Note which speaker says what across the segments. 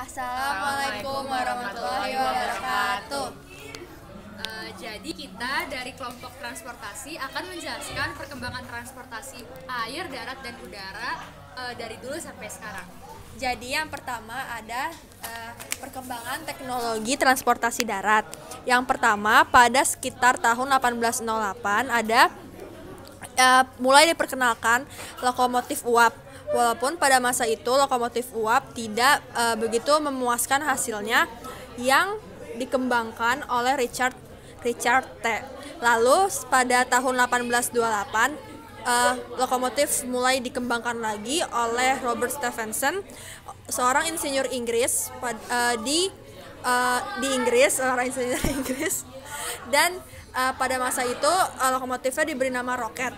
Speaker 1: Assalamualaikum warahmatullahi wabarakatuh. Uh, jadi kita dari kelompok transportasi akan menjelaskan perkembangan transportasi air, darat, dan udara uh, dari dulu sampai sekarang. Jadi yang pertama
Speaker 2: ada uh, perkembangan teknologi transportasi darat. Yang pertama pada sekitar tahun 1808 ada uh, mulai diperkenalkan lokomotif uap Walaupun pada masa itu lokomotif uap tidak uh, begitu memuaskan hasilnya yang dikembangkan oleh Richard Richard T. Lalu pada tahun 1828 uh, eh, lokomotif mulai dikembangkan lagi oleh Robert Stephenson, seorang insinyur Inggris uh, di uh, di Inggris, seorang insinyur Inggris. Dan uh, pada masa itu uh, lokomotifnya diberi nama Rocket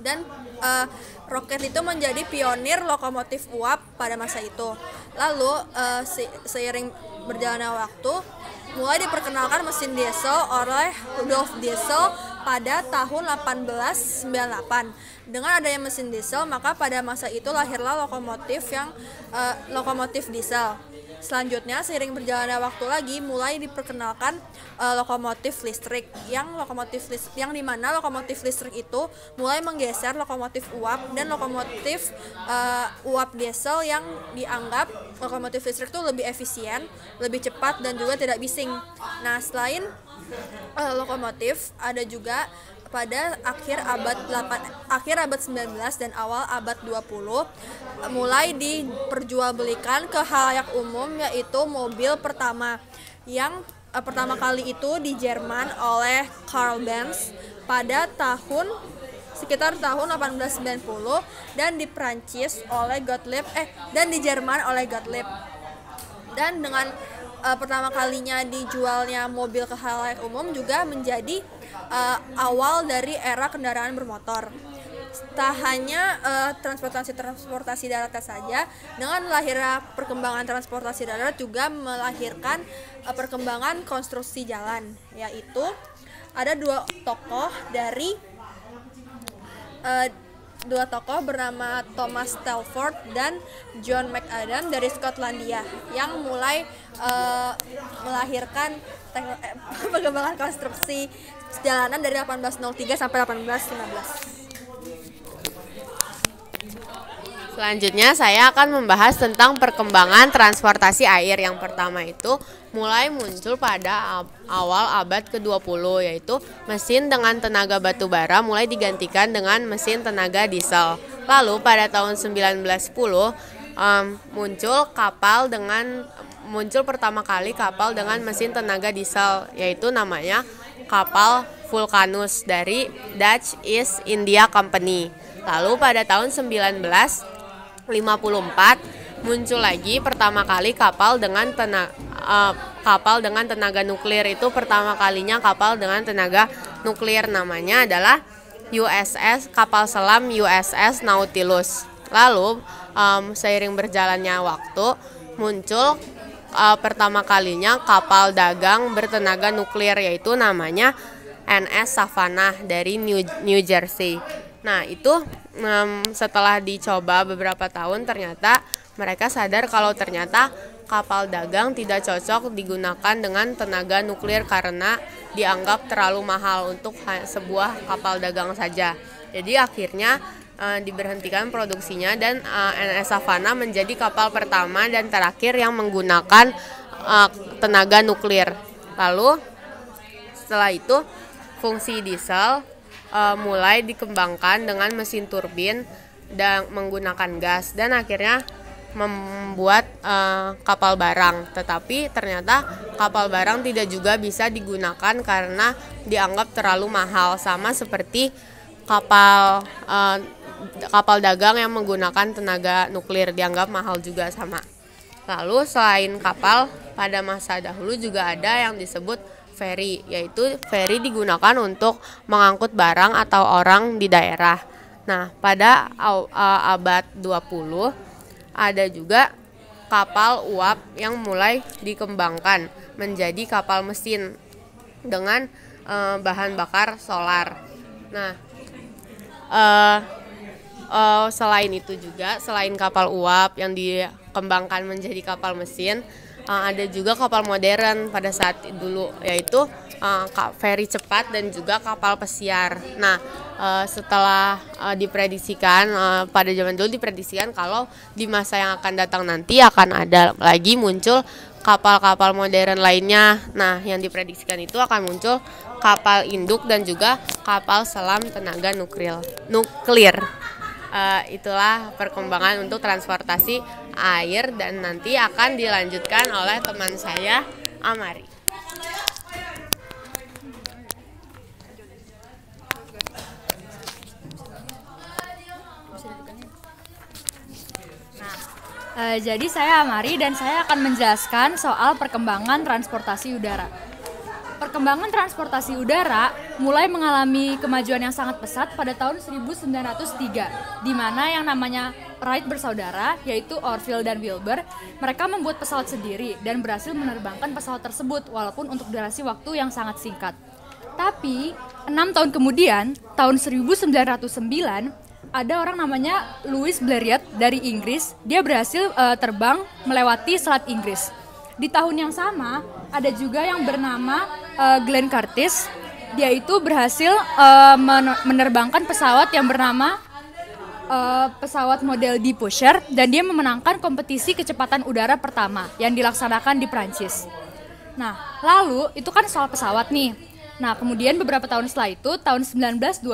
Speaker 2: Dan uh, roket itu menjadi pionir lokomotif uap pada masa itu. Lalu uh, eh, se seiring berjalannya waktu, mulai diperkenalkan mesin diesel oleh Rudolf Diesel pada tahun 1898. Dengan adanya mesin diesel, maka pada masa itu lahirlah lokomotif yang uh, lokomotif diesel Selanjutnya, seiring berjalannya waktu lagi, mulai diperkenalkan uh, lokomotif listrik yang lokomotif listrik yang dimana lokomotif listrik itu mulai menggeser lokomotif uap dan lokomotif uh, uap diesel yang dianggap lokomotif listrik itu lebih efisien, lebih cepat dan juga tidak bising. Nah, selain uh, lokomotif, ada juga pada akhir abad 8 akhir abad 19 dan awal abad 20 mulai diperjualbelikan ke halayak umum yaitu mobil pertama yang eh, pertama kali itu di Jerman oleh Karl Benz pada tahun sekitar tahun 1890 dan di Prancis oleh Gottlieb eh dan di Jerman oleh Gottlieb dan dengan uh, pertama kalinya dijualnya mobil ke halayak umum juga menjadi uh, awal dari era kendaraan bermotor tak hanya uh, transportasi transportasi darat saja dengan lahirnya perkembangan transportasi darat juga melahirkan uh, perkembangan konstruksi jalan yaitu ada dua tokoh dari uh, dua tokoh bernama Thomas Telford dan John McAdam dari Skotlandia yang mulai uh, melahirkan perkembangan konstruksi Jalanan dari 1803 sampai 1815.
Speaker 3: Selanjutnya saya akan membahas tentang perkembangan transportasi air. Yang pertama itu mulai muncul pada awal abad ke-20 yaitu mesin dengan tenaga batu bara mulai digantikan dengan mesin tenaga diesel. Lalu pada tahun 1910 um, muncul kapal dengan muncul pertama kali kapal dengan mesin tenaga diesel yaitu namanya kapal Vulcanus dari Dutch East India Company. Lalu pada tahun 1954 muncul lagi pertama kali kapal dengan tenaga uh, eh, kapal dengan tenaga nuklir itu pertama kalinya kapal dengan tenaga nuklir namanya adalah USS kapal selam USS Nautilus. Lalu um, seiring berjalannya waktu muncul uh, pertama kalinya kapal dagang bertenaga nuklir yaitu namanya NS Savannah dari New, New Jersey. Nah, itu um, setelah dicoba beberapa tahun ternyata mereka sadar kalau ternyata kapal dagang tidak cocok digunakan dengan tenaga nuklir karena dianggap terlalu mahal untuk sebuah kapal dagang saja. Jadi akhirnya uh, diberhentikan produksinya dan uh, eh, NS Savannah menjadi kapal pertama dan terakhir yang menggunakan uh, tenaga nuklir. Lalu setelah itu fungsi diesel uh, mulai dikembangkan dengan mesin turbin dan menggunakan gas dan akhirnya membuat uh, kapal barang. Tetapi ternyata kapal barang tidak juga bisa digunakan karena dianggap terlalu mahal sama seperti kapal uh, kapal dagang yang menggunakan tenaga nuklir dianggap mahal juga sama. Lalu selain kapal, pada masa dahulu juga ada yang disebut ferry, yaitu ferry digunakan untuk mengangkut barang atau orang di daerah. Nah, pada abad 20 ada juga kapal uap yang mulai dikembangkan menjadi kapal mesin dengan eh, bahan bakar solar. Nah, eh, uh, selain itu juga selain kapal uap yang dikembangkan menjadi kapal mesin uh, ada juga kapal modern pada saat dulu yaitu uh, eh, ferry cepat dan juga kapal pesiar. Nah, uh, setelah uh, diprediksikan uh, pada zaman dulu diprediksikan kalau di masa yang akan datang nanti akan ada lagi muncul kapal-kapal modern lainnya. Nah, yang diprediksikan itu akan muncul kapal induk dan juga kapal selam tenaga nuklir. Nuklir uh, itulah perkembangan untuk transportasi air dan nanti akan dilanjutkan oleh teman saya Amari.
Speaker 1: Nah, eh, jadi saya Amari dan saya akan menjelaskan soal perkembangan transportasi udara. Perkembangan transportasi udara mulai mengalami kemajuan yang sangat pesat pada tahun 1903, di mana yang namanya Wright bersaudara, yaitu Orville dan Wilbur, mereka membuat pesawat sendiri dan berhasil menerbangkan pesawat tersebut walaupun untuk durasi waktu yang sangat singkat. Tapi, enam tahun kemudian, tahun 1909, ada orang namanya Louis Blériot dari Inggris. Dia berhasil uh, terbang melewati Selat Inggris. Di tahun yang sama, ada juga yang bernama uh, Glenn Curtis dia itu berhasil uh, menerbangkan pesawat yang bernama uh, pesawat model di Pusher dan dia memenangkan kompetisi kecepatan udara pertama yang dilaksanakan di Prancis. Nah, lalu itu kan soal pesawat nih. Nah, kemudian beberapa tahun setelah itu, tahun 1920,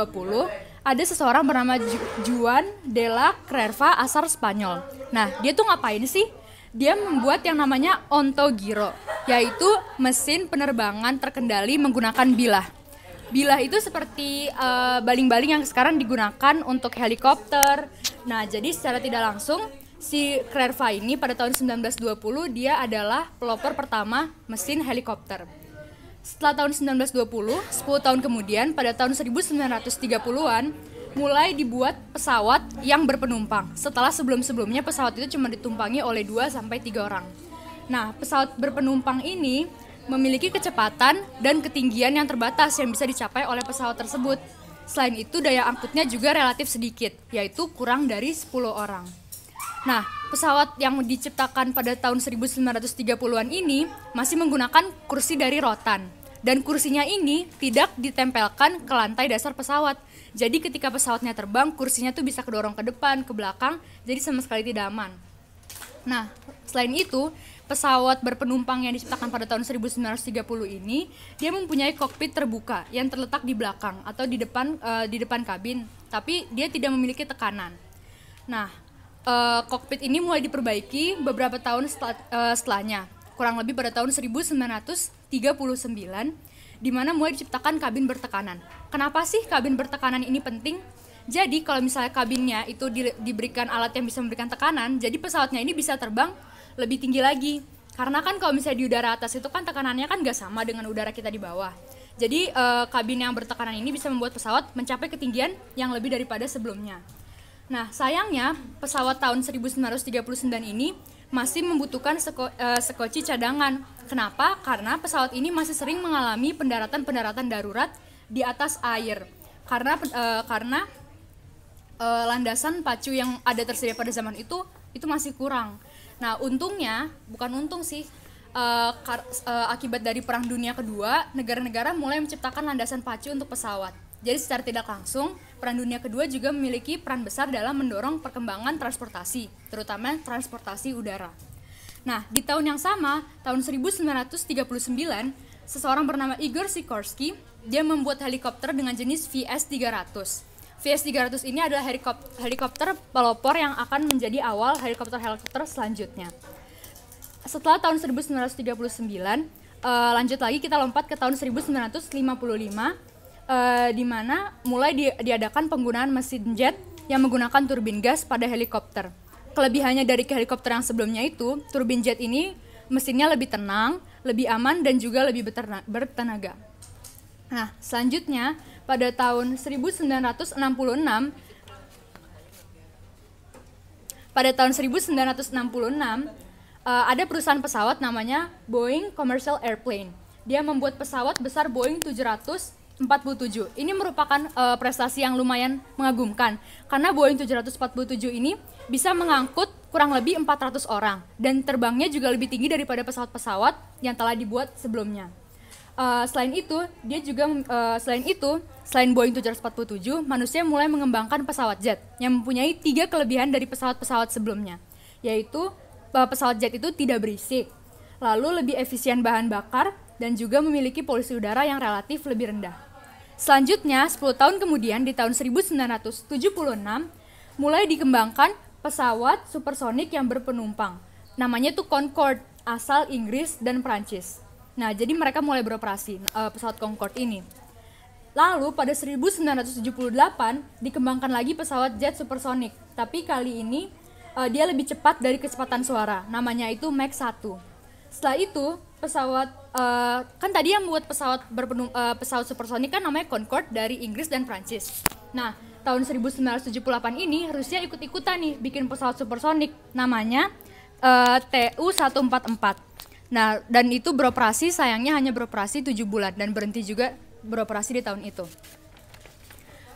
Speaker 1: ada seseorang bernama Juan de la Crerva asal Spanyol. Nah, dia tuh ngapain sih? Dia membuat yang namanya ontogiro, yaitu mesin penerbangan terkendali menggunakan bilah. Bilah itu seperti eh, baling-baling uh, yang sekarang digunakan untuk helikopter. Nah, jadi secara tidak langsung si Crerva ini pada tahun 1920 dia adalah pelopor pertama mesin helikopter. Setelah tahun 1920, 10 tahun kemudian pada tahun 1930-an mulai dibuat pesawat yang berpenumpang. Setelah sebelum-sebelumnya pesawat itu cuma ditumpangi oleh 2 sampai 3 orang. Nah, pesawat berpenumpang ini memiliki kecepatan dan ketinggian yang terbatas yang bisa dicapai oleh pesawat tersebut. Selain itu, daya angkutnya juga relatif sedikit, yaitu kurang dari 10 orang. Nah, pesawat yang diciptakan pada tahun 1930-an ini masih menggunakan kursi dari rotan. Dan kursinya ini tidak ditempelkan ke lantai dasar pesawat. Jadi ketika pesawatnya terbang, kursinya tuh bisa kedorong ke depan, ke belakang, jadi sama sekali tidak aman. Nah, selain itu, pesawat berpenumpang yang diciptakan pada tahun 1930 ini dia mempunyai kokpit terbuka yang terletak di belakang atau di depan uh, di depan kabin tapi dia tidak memiliki tekanan. Nah, uh, kokpit ini mulai diperbaiki beberapa tahun setel, uh, setelahnya, kurang lebih pada tahun 1939 di mana mulai diciptakan kabin bertekanan. Kenapa sih kabin bertekanan ini penting? Jadi kalau misalnya kabinnya itu di, diberikan alat yang bisa memberikan tekanan, jadi pesawatnya ini bisa terbang lebih tinggi lagi karena kan kalau misalnya di udara atas itu kan tekanannya kan gak sama dengan udara kita di bawah jadi eh, kabin yang bertekanan ini bisa membuat pesawat mencapai ketinggian yang lebih daripada sebelumnya nah sayangnya pesawat tahun 1939 ini masih membutuhkan seko, eh, sekoci cadangan kenapa karena pesawat ini masih sering mengalami pendaratan-pendaratan darurat di atas air karena eh, karena eh, landasan pacu yang ada tersedia pada zaman itu itu masih kurang Nah untungnya bukan untung sih uh, kar, uh, akibat dari Perang Dunia Kedua, negara-negara mulai menciptakan landasan pacu untuk pesawat. Jadi secara tidak langsung, Perang Dunia Kedua juga memiliki peran besar dalam mendorong perkembangan transportasi, terutama transportasi udara. Nah, di tahun yang sama, tahun 1939, seseorang bernama Igor Sikorsky, dia membuat helikopter dengan jenis VS-300. VS-300 ini adalah helikopter, helikopter pelopor yang akan menjadi awal helikopter-helikopter selanjutnya. Setelah tahun 1939, uh, eh, lanjut lagi kita lompat ke tahun 1955, uh, eh, di mana mulai di, diadakan penggunaan mesin jet yang menggunakan turbin gas pada helikopter. Kelebihannya dari ke helikopter yang sebelumnya itu, turbin jet ini mesinnya lebih tenang, lebih aman, dan juga lebih bertenaga. Nah, selanjutnya pada tahun 1966 pada tahun 1966 eh, ada perusahaan pesawat namanya Boeing Commercial Airplane. Dia membuat pesawat besar Boeing 747 Ini merupakan uh, prestasi yang lumayan mengagumkan karena Boeing 747 ini bisa mengangkut kurang lebih 400 orang dan terbangnya juga lebih tinggi daripada pesawat-pesawat yang telah dibuat sebelumnya. Eh, selain itu dia juga uh, selain itu selain Boeing 747 manusia mulai mengembangkan pesawat jet yang mempunyai tiga kelebihan dari pesawat-pesawat sebelumnya yaitu uh, pesawat jet itu tidak berisik lalu lebih efisien bahan bakar dan juga memiliki polusi udara yang relatif lebih rendah selanjutnya 10 tahun kemudian di tahun 1976 mulai dikembangkan pesawat supersonik yang berpenumpang namanya tuh Concorde asal Inggris dan Perancis. Nah, jadi mereka mulai beroperasi uh, pesawat Concorde ini. Lalu pada 1978 dikembangkan lagi pesawat jet supersonik, tapi kali ini uh, dia lebih cepat dari kecepatan suara. Namanya itu Mach 1. Setelah itu pesawat uh, kan tadi yang buat pesawat berpenum, uh, pesawat supersonik kan namanya Concorde dari Inggris dan Prancis. Nah, tahun 1978 ini Rusia ikut-ikutan nih bikin pesawat supersonik namanya uh, TU-144. Nah, dan itu beroperasi sayangnya hanya beroperasi tujuh bulan dan berhenti juga beroperasi di tahun itu.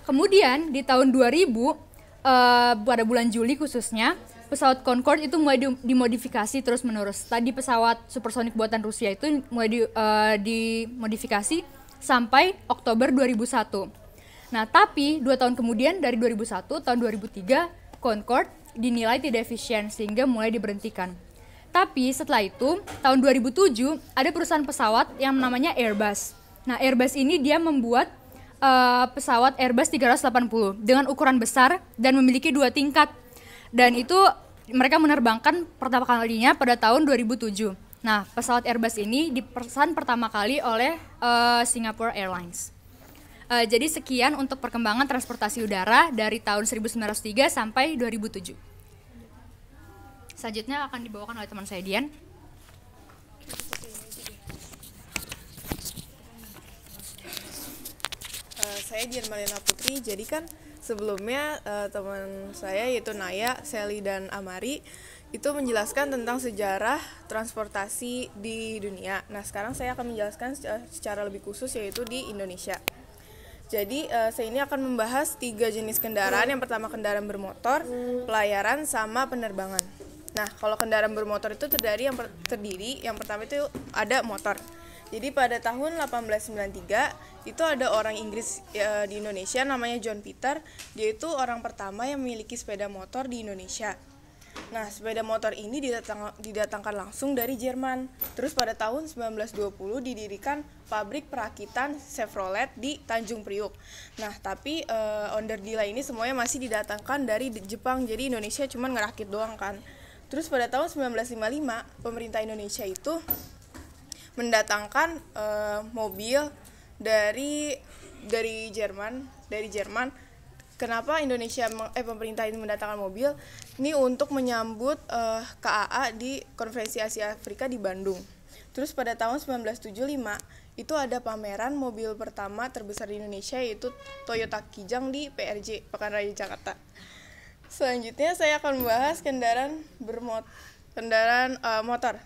Speaker 1: Kemudian di tahun 2000 ribu eh, pada bulan Juli khususnya pesawat Concorde itu mulai dimodifikasi terus menerus. Tadi pesawat supersonik buatan Rusia itu mulai di, eh, dimodifikasi sampai Oktober 2001. Nah, tapi dua tahun kemudian dari 2001 tahun 2003 Concorde dinilai tidak efisien sehingga mulai diberhentikan. Tapi setelah itu, tahun 2007 ada perusahaan pesawat yang namanya Airbus. Nah, Airbus ini dia membuat uh, pesawat Airbus 380 dengan ukuran besar dan memiliki dua tingkat. Dan itu mereka menerbangkan pertama kalinya pada tahun 2007. Nah, pesawat Airbus ini dipesan pertama kali oleh uh, Singapore Airlines. Uh, jadi sekian untuk perkembangan transportasi udara dari tahun 1903 sampai 2007. Selanjutnya akan dibawakan oleh teman saya Dian.
Speaker 4: Uh, saya Dian Marina Putri. Jadi kan sebelumnya uh, teman saya yaitu Naya, Sally dan Amari itu menjelaskan tentang sejarah transportasi di dunia. Nah, sekarang saya akan menjelaskan secara, lebih khusus yaitu di Indonesia. Jadi eh, saya ini akan membahas tiga jenis kendaraan. Yang pertama kendaraan bermotor, pelayaran, sama penerbangan. Nah, kalau kendaraan bermotor itu terdiri yang terdiri yang pertama itu ada motor. Jadi pada tahun 1893 itu ada orang Inggris e, di Indonesia namanya John Peter. Dia itu orang pertama yang memiliki sepeda motor di Indonesia. Nah, sepeda motor ini didatang, didatangkan langsung dari Jerman. Terus pada tahun 1920 didirikan pabrik perakitan Chevrolet di Tanjung Priuk. Nah, tapi e, onderdila ini semuanya masih didatangkan dari Jepang. Jadi Indonesia cuma ngerakit doang kan. Terus pada tahun 1955 pemerintah Indonesia itu mendatangkan uh, mobil dari dari Jerman, dari Jerman. Kenapa Indonesia eh pemerintah ini mendatangkan mobil? Ini untuk menyambut uh, eh, KAA di Konferensi Asia Afrika di Bandung. Terus pada tahun 1975 itu ada pameran mobil pertama terbesar di Indonesia yaitu Toyota Kijang di PRJ Pekan Raya Jakarta. Selanjutnya saya akan membahas kendaraan bermot kendaraan uh, motor.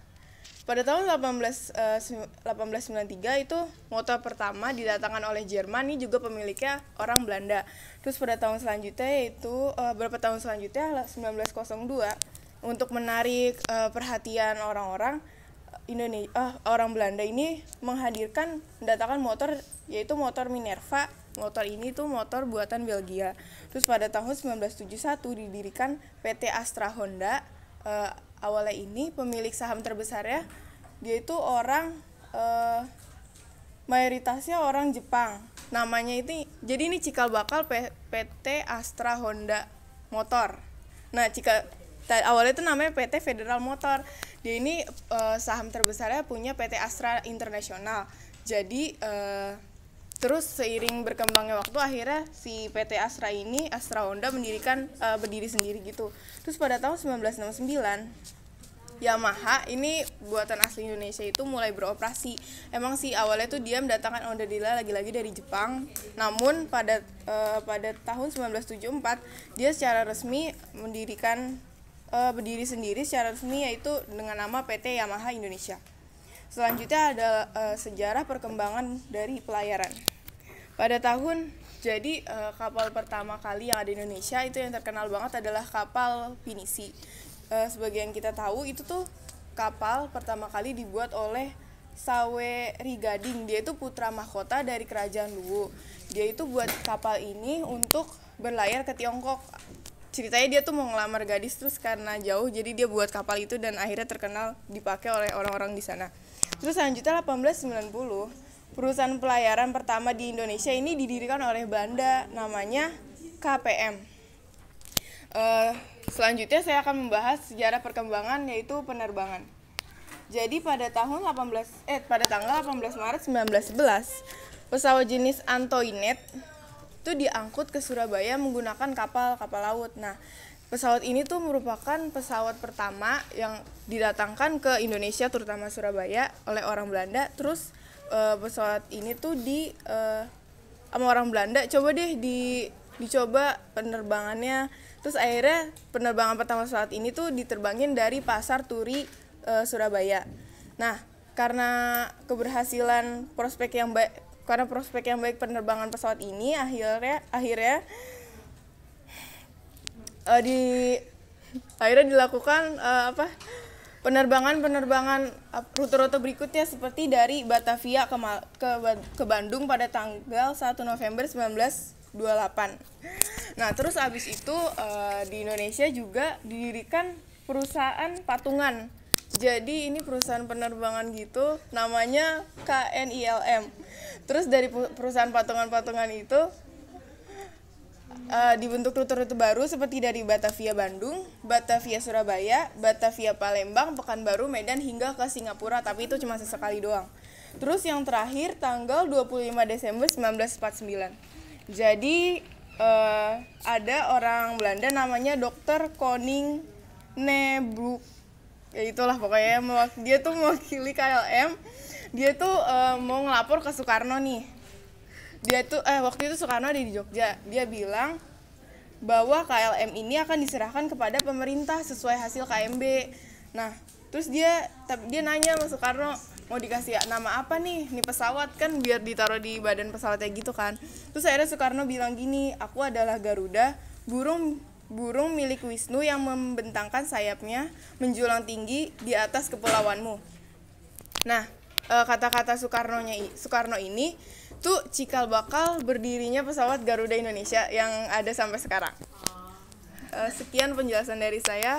Speaker 4: Pada tahun 18 uh, 1893 itu motor pertama didatangkan oleh Jerman ini juga pemiliknya orang Belanda. Terus pada tahun selanjutnya itu uh, eh, berapa tahun selanjutnya 1902 untuk menarik uh, perhatian orang-orang Indonesia uh, orang Belanda ini menghadirkan mendatangkan motor yaitu motor Minerva Motor ini tuh motor buatan Belgia. Terus pada tahun 1971 didirikan PT Astra Honda. Uh, awalnya ini pemilik saham terbesarnya dia itu orang uh, mayoritasnya orang Jepang. Namanya itu jadi ini cikal bakal P, PT Astra Honda Motor. Nah, jika awalnya itu namanya PT Federal Motor. Dia ini uh, saham terbesarnya punya PT Astra Internasional. Jadi uh, terus seiring berkembangnya waktu akhirnya si PT Astra ini Astra Honda mendirikan uh, berdiri sendiri gitu terus pada tahun 1969 Yamaha ini buatan asli Indonesia itu mulai beroperasi. Emang sih awalnya tuh dia mendatangkan Honda Dila lagi-lagi dari Jepang. Namun pada uh, pada tahun 1974 dia secara resmi mendirikan uh, berdiri sendiri secara resmi yaitu dengan nama PT Yamaha Indonesia. Selanjutnya ada uh, sejarah perkembangan dari pelayaran. Pada tahun jadi uh, kapal pertama kali yang ada di Indonesia itu yang terkenal banget adalah kapal Pinisi. Uh, eh, sebagai yang kita tahu itu tuh kapal pertama kali dibuat oleh Sawe Rigading. Dia itu putra mahkota dari kerajaan Luwu. Dia itu buat kapal ini untuk berlayar ke Tiongkok. Ceritanya dia tuh mau ngelamar gadis terus karena jauh jadi dia buat kapal itu dan akhirnya terkenal dipakai oleh orang-orang di sana. Terus selanjutnya 1890 Perusahaan pelayaran pertama di Indonesia ini didirikan oleh Banda, namanya KPM. Uh, eh, selanjutnya saya akan membahas sejarah perkembangan yaitu penerbangan. Jadi pada tahun 18 eh pada tanggal 18 Maret 1911, pesawat jenis Antoinette itu diangkut ke Surabaya menggunakan kapal-kapal laut. Nah, pesawat ini tuh merupakan pesawat pertama yang didatangkan ke Indonesia terutama Surabaya oleh orang Belanda. Terus uh, pesawat ini tuh di uh, sama orang Belanda coba deh di dicoba penerbangannya terus akhirnya penerbangan pertama pesawat ini tuh diterbangin dari pasar Turi uh, Surabaya nah karena keberhasilan prospek yang baik karena prospek yang baik penerbangan pesawat ini akhirnya akhirnya uh, di akhirnya dilakukan uh, apa Penerbangan-penerbangan uh, rute-rute berikutnya seperti dari Batavia ke, Mal ke, ke Bandung pada tanggal 1 November 1928. Nah, terus abis itu uh, di Indonesia juga didirikan perusahaan patungan. Jadi ini perusahaan penerbangan gitu namanya KNILM. Terus dari perusahaan patungan-patungan itu Uh, dibentuk rute-rute baru seperti dari Batavia Bandung, Batavia Surabaya, Batavia Palembang, Pekanbaru, Medan hingga ke Singapura, tapi itu cuma sesekali doang. Terus yang terakhir tanggal 25 Desember 1949. Jadi uh, ada orang Belanda namanya Dr. Koning Nebruk. Ya itulah pokoknya dia tuh mewakili KLM. Dia tuh uh, mau ngelapor ke Soekarno nih dia tuh eh waktu itu Soekarno ada di Jogja dia bilang bahwa KLM ini akan diserahkan kepada pemerintah sesuai hasil KMB nah terus dia tapi dia nanya sama Soekarno mau dikasih nama apa nih ini pesawat kan biar ditaruh di badan pesawatnya gitu kan terus akhirnya Soekarno bilang gini aku adalah Garuda burung burung milik Wisnu yang membentangkan sayapnya menjulang tinggi di atas kepulauanmu nah Eh, kata-kata uh, Soekarno-nya Soekarno ini tuh cikal bakal berdirinya pesawat Garuda Indonesia yang ada sampai sekarang. Uh, sekian penjelasan dari saya.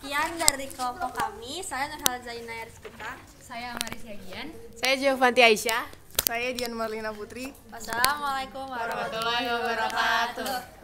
Speaker 2: Sekian dari kelompok kami. Saya Nurhal Zainayar Rizkita. Saya Maris Yagian.
Speaker 4: Saya Giovanti Aisyah.
Speaker 2: Saya Dian Marlina Putri. Wassalamualaikum warahmatullahi wabarakatuh.